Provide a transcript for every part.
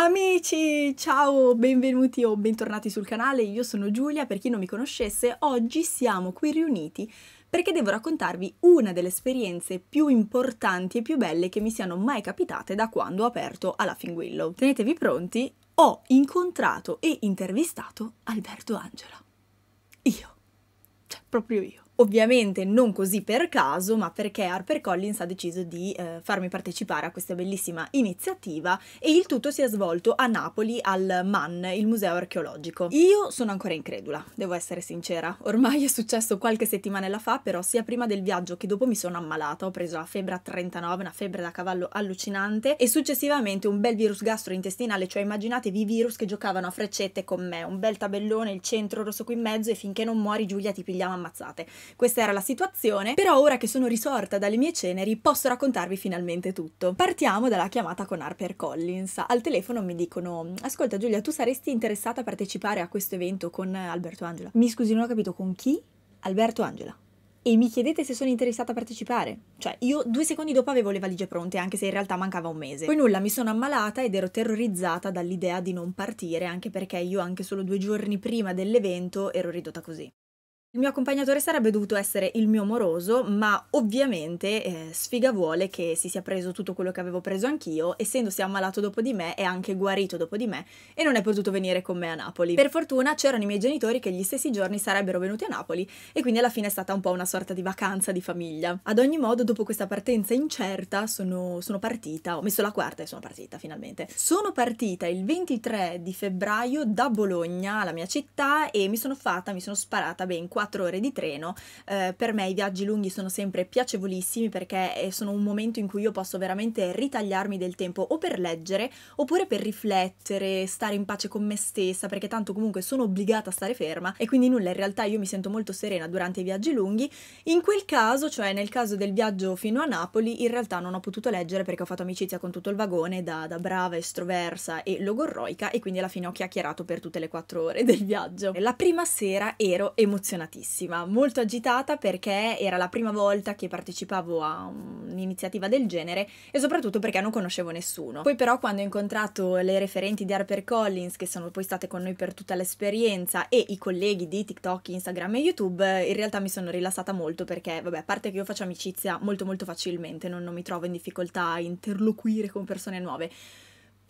Amici, ciao, benvenuti o bentornati sul canale, io sono Giulia, per chi non mi conoscesse, oggi siamo qui riuniti perché devo raccontarvi una delle esperienze più importanti e più belle che mi siano mai capitate da quando ho aperto alla Finguillo. Tenetevi pronti, ho incontrato e intervistato Alberto Angela. Io, cioè proprio io. Ovviamente non così per caso, ma perché HarperCollins ha deciso di eh, farmi partecipare a questa bellissima iniziativa e il tutto si è svolto a Napoli al MAN, il museo archeologico. Io sono ancora incredula, devo essere sincera. Ormai è successo qualche settimana fa, però sia prima del viaggio che dopo mi sono ammalata, ho preso la febbre a 39, una febbre da cavallo allucinante e successivamente un bel virus gastrointestinale, cioè immaginatevi i virus che giocavano a freccette con me, un bel tabellone, il centro rosso qui in mezzo e finché non muori Giulia ti pigliamo ammazzate. Questa era la situazione, però ora che sono risorta dalle mie ceneri posso raccontarvi finalmente tutto. Partiamo dalla chiamata con Harper Collins. Al telefono mi dicono, ascolta Giulia, tu saresti interessata a partecipare a questo evento con Alberto Angela? Mi scusi, non ho capito con chi? Alberto Angela e mi chiedete se sono interessata a partecipare. Cioè, io due secondi dopo avevo le valigie pronte, anche se in realtà mancava un mese. Poi nulla, mi sono ammalata ed ero terrorizzata dall'idea di non partire, anche perché io anche solo due giorni prima dell'evento ero ridotta così. Il mio accompagnatore sarebbe dovuto essere il mio moroso, ma ovviamente eh, sfiga vuole che si sia preso tutto quello che avevo preso anch'io, essendosi ammalato dopo di me e anche guarito dopo di me e non è potuto venire con me a Napoli. Per fortuna c'erano i miei genitori che gli stessi giorni sarebbero venuti a Napoli e quindi alla fine è stata un po' una sorta di vacanza di famiglia. Ad ogni modo, dopo questa partenza incerta, sono, sono partita, ho messo la quarta e sono partita finalmente. Sono partita il 23 di febbraio da Bologna, la mia città, e mi sono fatta, mi sono sparata ben 4 ore di treno. Eh, per me i viaggi lunghi sono sempre piacevolissimi perché eh, sono un momento in cui io posso veramente ritagliarmi del tempo o per leggere oppure per riflettere, stare in pace con me stessa perché tanto comunque sono obbligata a stare ferma e quindi nulla, in realtà io mi sento molto serena durante i viaggi lunghi. In quel caso, cioè nel caso del viaggio fino a Napoli, in realtà non ho potuto leggere perché ho fatto amicizia con tutto il vagone da, da brava, estroversa e logorroica e quindi alla fine ho chiacchierato per tutte le 4 ore del viaggio. La prima sera ero emozionata agitatissima, molto agitata perché era la prima volta che partecipavo a un'iniziativa del genere e soprattutto perché non conoscevo nessuno. Poi però quando ho incontrato le referenti di HarperCollins che sono poi state con noi per tutta l'esperienza e i colleghi di TikTok, Instagram e YouTube, in realtà mi sono rilassata molto perché, vabbè, a parte che io faccio amicizia molto molto facilmente, non, non mi trovo in difficoltà a interloquire con persone nuove.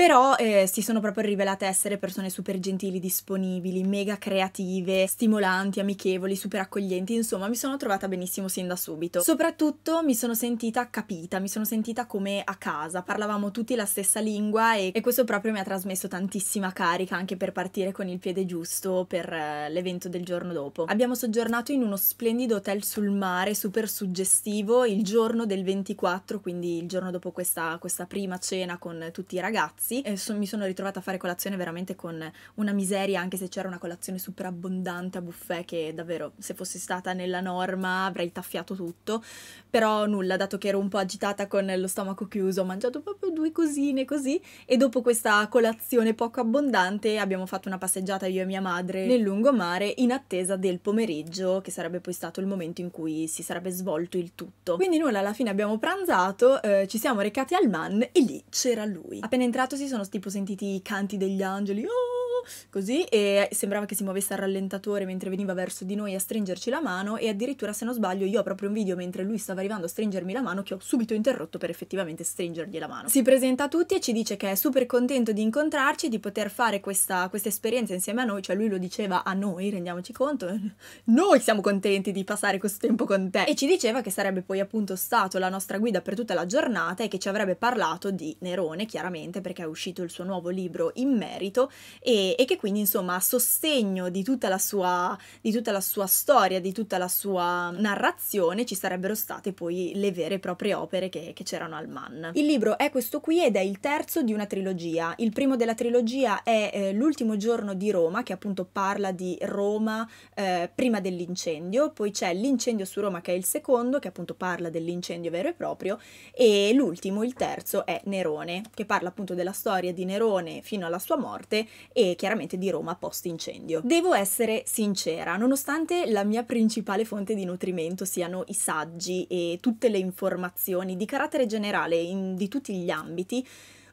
Però eh, si sono proprio rivelate essere persone super gentili, disponibili, mega creative, stimolanti, amichevoli, super accoglienti, insomma mi sono trovata benissimo sin da subito. Soprattutto mi sono sentita capita, mi sono sentita come a casa, parlavamo tutti la stessa lingua e, e questo proprio mi ha trasmesso tantissima carica anche per partire con il piede giusto per eh, l'evento del giorno dopo. Abbiamo soggiornato in uno splendido hotel sul mare, super suggestivo, il giorno del 24, quindi il giorno dopo questa, questa prima cena con tutti i ragazzi ragazzi e so, mi sono ritrovata a fare colazione veramente con una miseria, anche se c'era una colazione super abbondante a buffet che davvero se fosse stata nella norma avrei taffiato tutto, però nulla, dato che ero un po' agitata con lo stomaco chiuso, ho mangiato proprio due cosine così e dopo questa colazione poco abbondante abbiamo fatto una passeggiata io e mia madre nel lungomare in attesa del pomeriggio che sarebbe poi stato il momento in cui si sarebbe svolto il tutto. Quindi nulla, alla fine abbiamo pranzato, eh, ci siamo recati al man e lì c'era lui. Appena entrato si sono tipo sentiti i canti degli angeli. Oh! così, e sembrava che si muovesse al rallentatore mentre veniva verso di noi a stringerci la mano e addirittura, se non sbaglio, io ho proprio un video mentre lui stava arrivando a stringermi la mano che ho subito interrotto per effettivamente stringergli la mano. Si presenta a tutti e ci dice che è super contento di incontrarci di poter fare questa, questa esperienza insieme a noi, cioè lui lo diceva a noi, rendiamoci conto, noi siamo contenti di passare questo tempo con te e ci diceva che sarebbe poi appunto stato la nostra guida per tutta la giornata e che ci avrebbe parlato di Nerone, chiaramente perché è uscito il suo nuovo libro in merito e e che quindi insomma a sostegno di tutta, la sua, di tutta la sua storia, di tutta la sua narrazione ci sarebbero state poi le vere e proprie opere che, che c'erano al Mann. Il libro è questo qui ed è il terzo di una trilogia. Il primo della trilogia è eh, L'ultimo giorno di Roma che appunto parla di Roma eh, prima dell'incendio, poi c'è L'incendio su Roma che è il secondo che appunto parla dell'incendio vero e proprio e l'ultimo, il terzo, è Nerone che parla appunto della storia di Nerone fino alla sua morte e chiaramente di Roma post incendio. Devo essere sincera, nonostante la mia principale fonte di nutrimento siano i saggi e tutte le informazioni di carattere generale in, di tutti gli ambiti,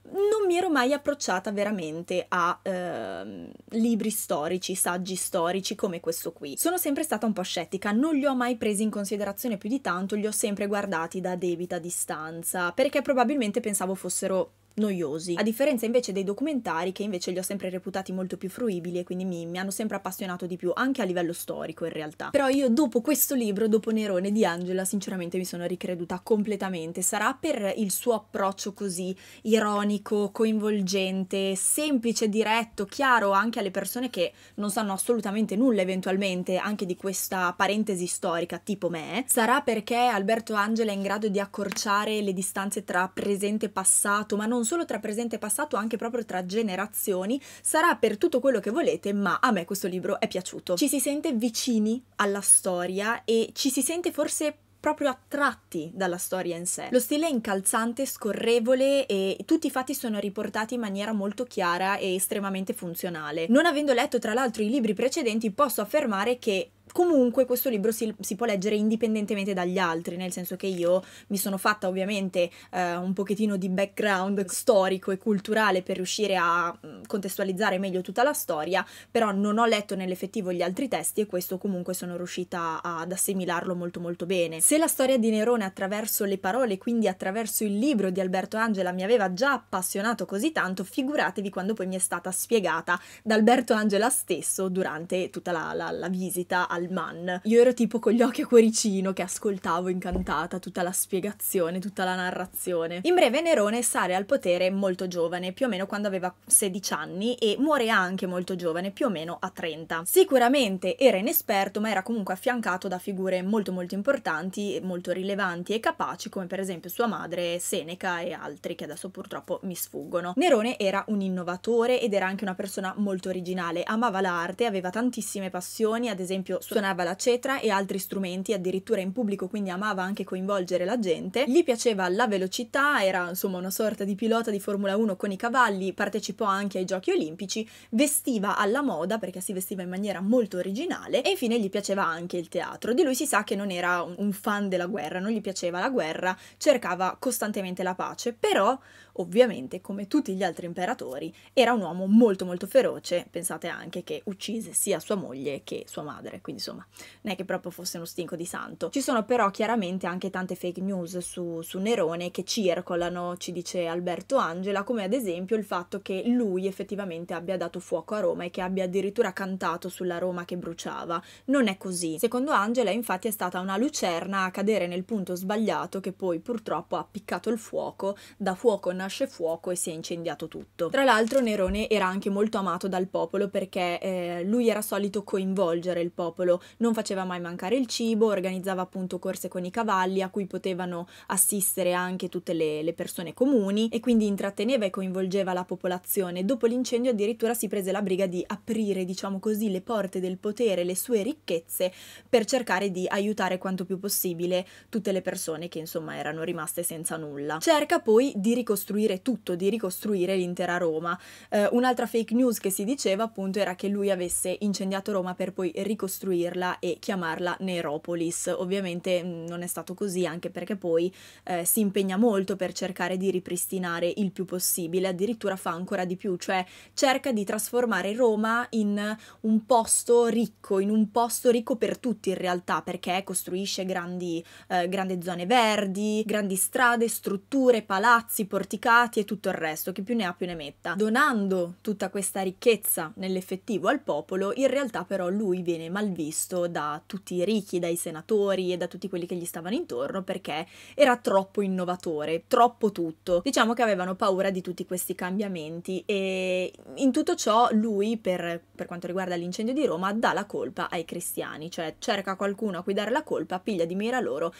non mi ero mai approcciata veramente a eh, libri storici, saggi storici come questo qui. Sono sempre stata un po' scettica, non li ho mai presi in considerazione più di tanto, li ho sempre guardati da debita distanza, perché probabilmente pensavo fossero noiosi, a differenza invece dei documentari che invece li ho sempre reputati molto più fruibili e quindi mi, mi hanno sempre appassionato di più, anche a livello storico in realtà. Però io dopo questo libro, dopo Nerone di Angela, sinceramente mi sono ricreduta completamente, sarà per il suo approccio così ironico, coinvolgente, semplice, diretto, chiaro anche alle persone che non sanno assolutamente nulla eventualmente anche di questa parentesi storica tipo me, sarà perché Alberto Angela è in grado di accorciare le distanze tra presente e passato, ma non solo tra presente e passato, anche proprio tra generazioni. Sarà per tutto quello che volete, ma a me questo libro è piaciuto. Ci si sente vicini alla storia e ci si sente forse proprio attratti dalla storia in sé. Lo stile è incalzante, scorrevole e tutti i fatti sono riportati in maniera molto chiara e estremamente funzionale. Non avendo letto tra l'altro i libri precedenti posso affermare che comunque questo libro si, si, può leggere indipendentemente dagli altri, nel senso che io mi sono fatta ovviamente eh, un pochettino di background storico e culturale per riuscire a mm, contestualizzare meglio tutta la storia, però non ho letto nell'effettivo gli altri testi e questo comunque sono riuscita ad assimilarlo molto molto bene. Se la storia di Nerone attraverso le parole, quindi attraverso il libro di Alberto Angela mi aveva già appassionato così tanto, figuratevi quando poi mi è stata spiegata da Alberto Angela stesso durante tutta la, la, la visita al Stallman. Io ero tipo con gli occhi a cuoricino che ascoltavo incantata tutta la spiegazione, tutta la narrazione. In breve Nerone sale al potere molto giovane, più o meno quando aveva 16 anni e muore anche molto giovane, più o meno a 30. Sicuramente era inesperto, ma era comunque affiancato da figure molto molto importanti, molto rilevanti e capaci, come per esempio sua madre Seneca e altri che adesso purtroppo mi sfuggono. Nerone era un innovatore ed era anche una persona molto originale, amava l'arte, aveva tantissime passioni, ad esempio suonava suonava la cetra e altri strumenti, addirittura in pubblico, quindi amava anche coinvolgere la gente. Gli piaceva la velocità, era insomma una sorta di pilota di Formula 1 con i cavalli, partecipò anche ai giochi olimpici, vestiva alla moda perché si vestiva in maniera molto originale e infine gli piaceva anche il teatro. Di lui si sa che non era un fan della guerra, non gli piaceva la guerra, cercava costantemente la pace, però ovviamente come tutti gli altri imperatori era un uomo molto molto feroce, pensate anche che uccise sia sua moglie che sua madre, quindi insomma, non è che proprio fosse uno stinco di santo. Ci sono però chiaramente anche tante fake news su, su Nerone che circolano, ci dice Alberto Angela, come ad esempio il fatto che lui effettivamente abbia dato fuoco a Roma e che abbia addirittura cantato sulla Roma che bruciava. Non è così. Secondo Angela infatti è stata una lucerna a cadere nel punto sbagliato che poi purtroppo ha appiccato il fuoco, da fuoco nasce fuoco e si è incendiato tutto. Tra l'altro Nerone era anche molto amato dal popolo perché eh, lui era solito coinvolgere il popolo solo, non faceva mai mancare il cibo, organizzava appunto corse con i cavalli a cui potevano assistere anche tutte le, le persone comuni e quindi intratteneva e coinvolgeva la popolazione. Dopo l'incendio addirittura si prese la briga di aprire, diciamo così, le porte del potere, le sue ricchezze per cercare di aiutare quanto più possibile tutte le persone che insomma erano rimaste senza nulla. Cerca poi di ricostruire tutto, di ricostruire l'intera Roma. Eh, un'altra fake news che si diceva appunto era che lui avesse incendiato Roma per poi ricostruire ricostruirla e chiamarla Neropolis. Ovviamente mm, non è stato così anche perché poi eh, si impegna molto per cercare di ripristinare il più possibile, addirittura fa ancora di più, cioè cerca di trasformare Roma in un posto ricco, in un posto ricco per tutti in realtà, perché costruisce grandi, eh, grandi zone verdi, grandi strade, strutture, palazzi, porticati e tutto il resto, chi più ne ha più ne metta. Donando tutta questa ricchezza nell'effettivo al popolo, in realtà però lui viene malvisto visto da tutti i ricchi, dai senatori e da tutti quelli che gli stavano intorno perché era troppo innovatore, troppo tutto. Diciamo che avevano paura di tutti questi cambiamenti e in tutto ciò lui, per, per quanto riguarda l'incendio di Roma, dà la colpa ai cristiani, cioè cerca qualcuno a cui dare la colpa, piglia di mira loro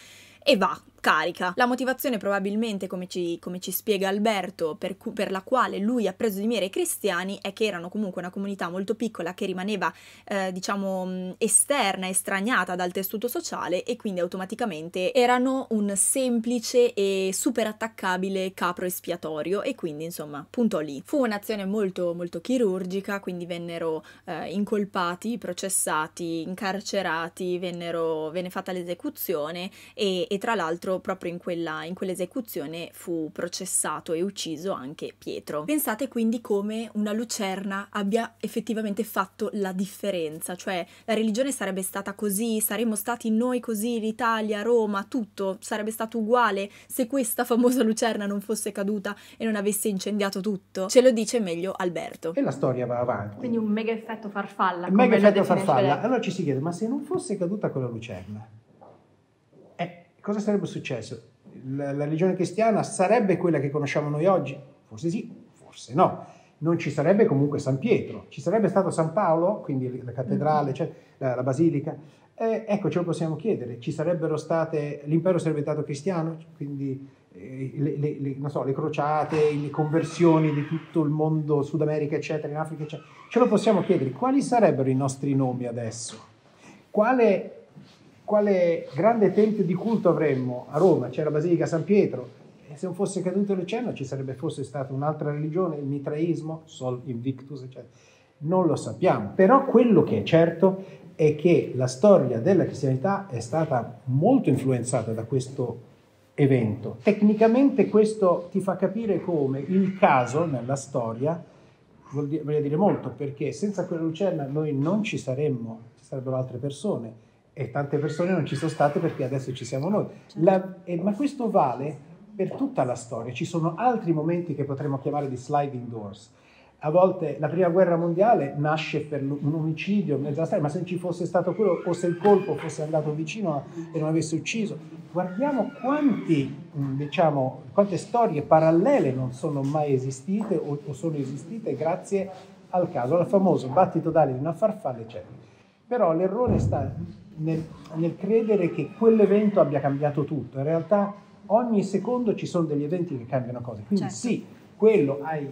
e va. Carica. La motivazione probabilmente, come ci, come ci spiega Alberto, per, cu- per, la quale lui ha preso di mira i cristiani è che erano comunque una comunità molto piccola che rimaneva, eh, diciamo, mm, esterna, estraniata dal tessuto sociale e quindi automaticamente erano un semplice e super attaccabile capro espiatorio e quindi insomma puntò lì. Fu un'azione molto molto chirurgica, quindi vennero eh, incolpati, processati, incarcerati, vennero, venne fatta l'esecuzione e, e e tra l'altro proprio in, quella, in quell'esecuzione fu processato e ucciso anche Pietro. Pensate quindi come una lucerna abbia effettivamente fatto la differenza, cioè la religione sarebbe stata così, saremmo stati noi così, l'Italia, Roma, tutto sarebbe stato uguale se questa famosa lucerna non fosse caduta e non avesse incendiato tutto. Ce lo dice meglio Alberto. E la storia va avanti. Quindi un mega effetto farfalla. Un mega effetto farfalla. Allora ci si chiede, ma se non fosse caduta quella lucerna? cosa sarebbe successo? La, la religione cristiana sarebbe quella che conosciamo noi oggi? Forse sì, forse no non ci sarebbe comunque San Pietro, ci sarebbe stato San Paolo, quindi la cattedrale, mm. cioè la, la, basilica. Eh, ecco, ce lo possiamo chiedere, Ci sarebbero state, l'impero sarebbe stato cristiano, quindi eh, le, le, le, so, le, crociate, le conversioni di tutto il mondo, Sud America, eccetera, in Africa, eccetera. Ce lo possiamo chiedere, quali sarebbero i nostri nomi adesso? Quale quale grande tempio di culto avremmo a Roma? C'è la Basilica San Pietro. E se non fosse caduto l'oceano ci sarebbe forse stata un'altra religione, il mitraismo, Sol Invictus, eccetera. Non lo sappiamo, però quello che è certo è che la storia della cristianità è stata molto influenzata da questo evento. Tecnicamente questo ti fa capire come il caso nella storia vuol dire, dire molto, perché senza quella lucerna noi non ci saremmo, ci sarebbero altre persone e tante persone non ci sono state perché adesso ci siamo noi. Certo. La, eh, ma questo vale per tutta la storia, ci sono altri momenti che potremmo chiamare di sliding doors. A volte la prima guerra mondiale nasce per un omicidio, ma se non ci fosse stato quello o se il colpo fosse andato vicino e non avesse ucciso. Guardiamo quanti, mm, diciamo, quante storie parallele non sono mai esistite o, o sono esistite grazie al caso, al famoso battito d'ali di una farfalla, eccetera. Però l'errore sta nel, nel credere che quell'evento abbia cambiato tutto. In realtà ogni secondo ci sono degli eventi che cambiano cose. Quindi certo. sì, quello hai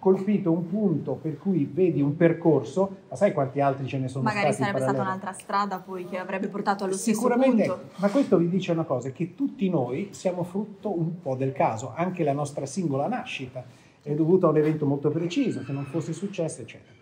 colpito un punto per cui vedi un percorso, ma sai quanti altri ce ne sono Magari stati? Magari sarebbe stata un'altra strada poi che avrebbe portato allo stesso Sicuramente, punto. Sicuramente, ma questo vi dice una cosa, che tutti noi siamo frutto un po' del caso, anche la nostra singola nascita è dovuta a un evento molto preciso, che non fosse successo, eccetera.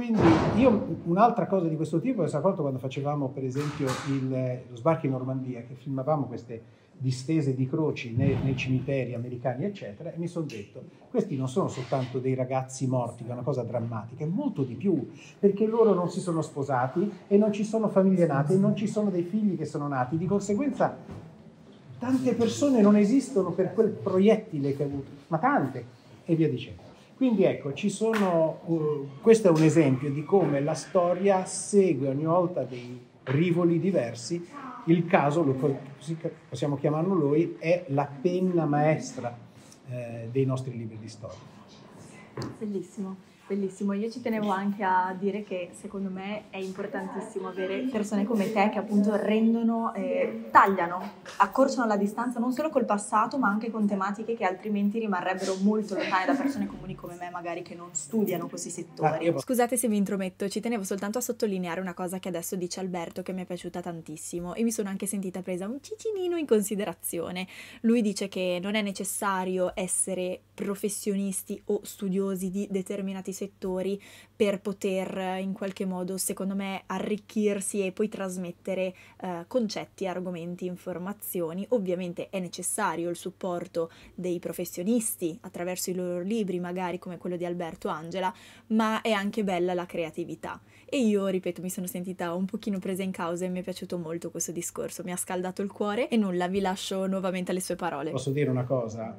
Quindi io un'altra cosa di questo tipo mi sono quando facevamo per esempio il, lo sbarco in Normandia, che filmavamo queste distese di croci nei, nei cimiteri americani, eccetera, e mi sono detto, questi non sono soltanto dei ragazzi morti, che è una cosa drammatica, è molto di più, perché loro non si sono sposati e non ci sono famiglie nate e non ci sono dei figli che sono nati, di conseguenza tante persone non esistono per quel proiettile che ha avuto, ma tante, e via dicendo. Quindi ecco, sono, uh, questo è un esempio di come la storia segue ogni volta dei rivoli diversi. Il caso, lo possiamo chiamarlo lui, è la penna maestra eh, dei nostri libri di storia. Bellissimo. Bellissimo, io ci tenevo anche a dire che secondo me è importantissimo avere persone come te che appunto rendono, eh, tagliano, accorciano la distanza non solo col passato ma anche con tematiche che altrimenti rimarrebbero molto lontane da persone comuni come me magari che non studiano questi settori. Ah, Scusate se mi intrometto, ci tenevo soltanto a sottolineare una cosa che adesso dice Alberto che mi è piaciuta tantissimo e mi sono anche sentita presa un cicinino in considerazione. Lui dice che non è necessario essere professionisti o studiosi di determinati settori settori per poter eh, in qualche modo, secondo me, arricchirsi e poi trasmettere eh, concetti, argomenti, informazioni. Ovviamente è necessario il supporto dei professionisti attraverso i loro libri, magari come quello di Alberto Angela, ma è anche bella la creatività. E io, ripeto, mi sono sentita un pochino presa in causa e mi è piaciuto molto questo discorso, mi ha scaldato il cuore e nulla, vi lascio nuovamente alle sue parole. Posso dire una cosa?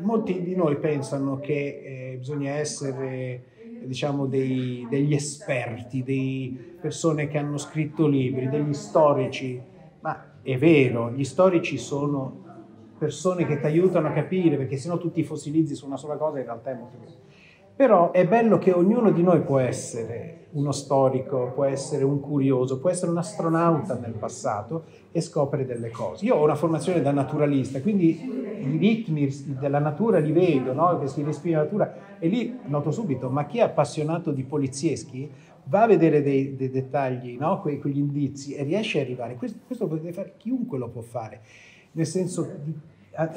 Molti di noi pensano che eh, bisogna essere diciamo, dei, degli esperti, delle persone che hanno scritto libri, degli storici, ma è vero, gli storici sono persone che ti aiutano a capire, perché sennò tu ti fossilizzi su una sola cosa, in realtà è molto più. Però è bello che ognuno di noi può essere uno storico, può essere un curioso, può essere un astronauta nel passato e scopre delle cose. Io ho una formazione da naturalista, quindi i ritmi della natura li vedo, no? si respira la natura, e lì noto subito, ma chi è appassionato di polizieschi va a vedere dei, dei dettagli, no? que, quegli indizi e riesce a arrivare. Questo, questo, lo potete fare, chiunque lo può fare, nel senso di,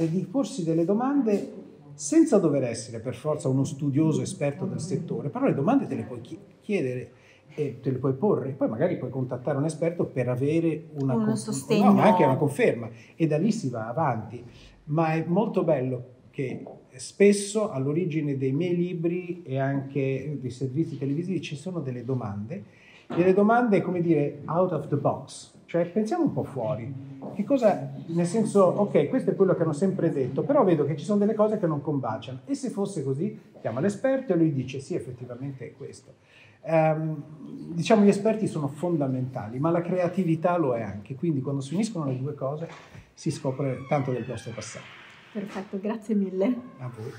di porsi delle domande senza dover essere per forza uno studioso esperto del settore, però le domande te le puoi chiedere e te le puoi porre, poi magari puoi contattare un esperto per avere una, con- no, anche una conferma e da lì si va avanti. Ma è molto bello che spesso all'origine dei miei libri e anche dei servizi televisivi ci sono delle domande, delle domande come dire out of the box, cioè, pensiamo un po' fuori. Che cosa, nel senso, ok, questo è quello che hanno sempre detto, però vedo che ci sono delle cose che non combaciano. E se fosse così, chiama l'esperto e lui dice sì, effettivamente è questo. Um, diciamo, gli esperti sono fondamentali, ma la creatività lo è anche. Quindi quando si uniscono le due cose si scopre tanto del nostro passato. Perfetto, grazie mille. A voi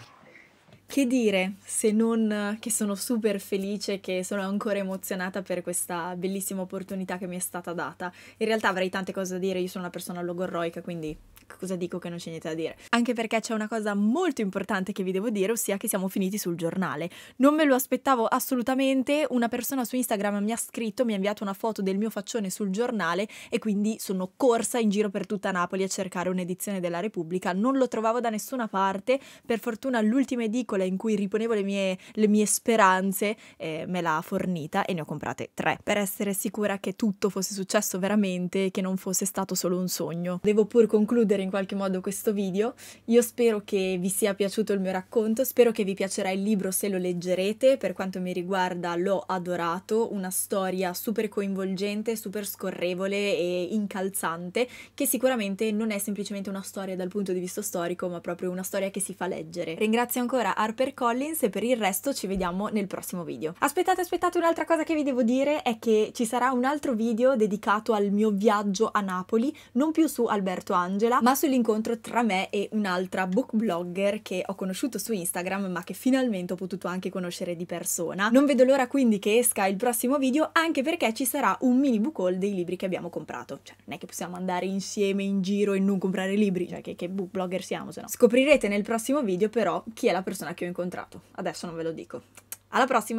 che dire se non che sono super felice, che sono ancora emozionata per questa bellissima opportunità che mi è stata data. In realtà avrei tante cose da dire, io sono una persona logorroica, quindi cosa dico che non c'è niente da dire? Anche perché c'è una cosa molto importante che vi devo dire, ossia che siamo finiti sul giornale. Non me lo aspettavo assolutamente, una persona su Instagram mi ha scritto, mi ha inviato una foto del mio faccione sul giornale e quindi sono corsa in giro per tutta Napoli a cercare un'edizione della Repubblica, non lo trovavo da nessuna parte, per fortuna l'ultima edicola in cui riponevo le mie, le mie speranze eh, me l'ha fornita e ne ho comprate tre, per essere sicura che tutto fosse successo veramente, che non fosse stato solo un sogno. Devo pur concludere concludere in qualche modo questo video. Io spero che vi sia piaciuto il mio racconto, spero che vi piacerà il libro se lo leggerete, per quanto mi riguarda l'ho adorato, una storia super coinvolgente, super scorrevole e incalzante, che sicuramente non è semplicemente una storia dal punto di vista storico, ma proprio una storia che si fa leggere. Ringrazio ancora Harper Collins e per il resto ci vediamo nel prossimo video. Aspettate, aspettate, un'altra cosa che vi devo dire è che ci sarà un altro video dedicato al mio viaggio a Napoli, non più su Alberto Angela, ma sull'incontro tra me e un'altra book blogger che ho conosciuto su Instagram, ma che finalmente ho potuto anche conoscere di persona. Non vedo l'ora quindi che esca il prossimo video, anche perché ci sarà un mini book haul dei libri che abbiamo comprato. Cioè, non è che possiamo andare insieme in giro e non comprare libri, cioè che, che book blogger siamo, se no. Scoprirete nel prossimo video però chi è la persona che ho incontrato. Adesso non ve lo dico. Alla prossima!